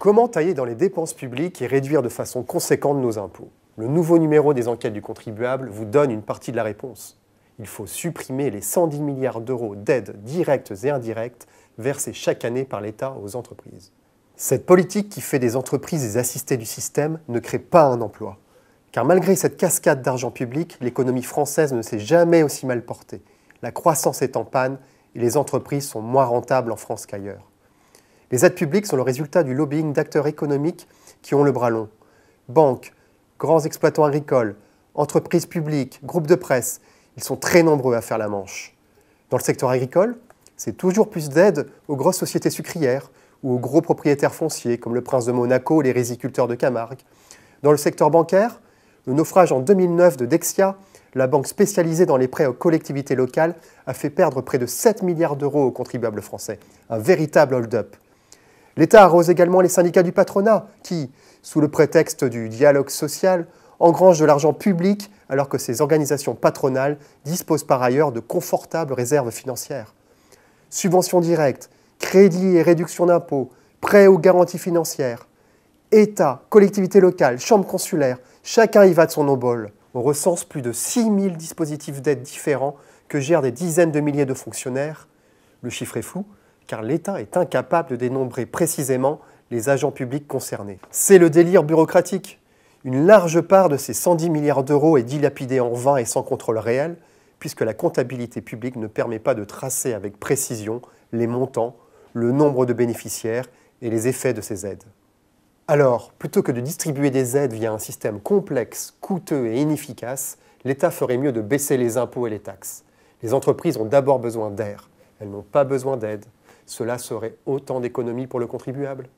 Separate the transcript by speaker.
Speaker 1: Comment tailler dans les dépenses publiques et réduire de façon conséquente nos impôts Le nouveau numéro des enquêtes du contribuable vous donne une partie de la réponse. Il faut supprimer les 110 milliards d'euros d'aides directes et indirectes versées chaque année par l'État aux entreprises. Cette politique qui fait des entreprises des assistés du système ne crée pas un emploi. Car malgré cette cascade d'argent public, l'économie française ne s'est jamais aussi mal portée. La croissance est en panne et les entreprises sont moins rentables en France qu'ailleurs. Les aides publiques sont le résultat du lobbying d'acteurs économiques qui ont le bras long. Banques, grands exploitants agricoles, entreprises publiques, groupes de presse, ils sont très nombreux à faire la manche. Dans le secteur agricole, c'est toujours plus d'aide aux grosses sociétés sucrières ou aux gros propriétaires fonciers comme le prince de Monaco ou les résiculteurs de Camargue. Dans le secteur bancaire, le naufrage en 2009 de Dexia, la banque spécialisée dans les prêts aux collectivités locales, a fait perdre près de 7 milliards d'euros aux contribuables français. Un véritable hold-up. L'État arrose également les syndicats du patronat, qui, sous le prétexte du dialogue social, engrangent de l'argent public alors que ces organisations patronales disposent par ailleurs de confortables réserves financières. Subventions directes, crédits et réductions d'impôts, prêts ou garanties financières. État, collectivités locales, chambres consulaires, chacun y va de son obol. On recense plus de 6000 dispositifs d'aide différents que gèrent des dizaines de milliers de fonctionnaires. Le chiffre est flou, car l'État est incapable de dénombrer précisément les agents publics concernés. C'est le délire bureaucratique. Une large part de ces 110 milliards d'euros est dilapidée en vain et sans contrôle réel, puisque la comptabilité publique ne permet pas de tracer avec précision les montants, le nombre de bénéficiaires et les effets de ces aides. Alors, plutôt que de distribuer des aides via un système complexe, coûteux et inefficace, l'État ferait mieux de baisser les impôts et les taxes. Les entreprises ont d'abord besoin d'air, elles n'ont pas besoin d'aide cela serait autant d'économies pour le contribuable.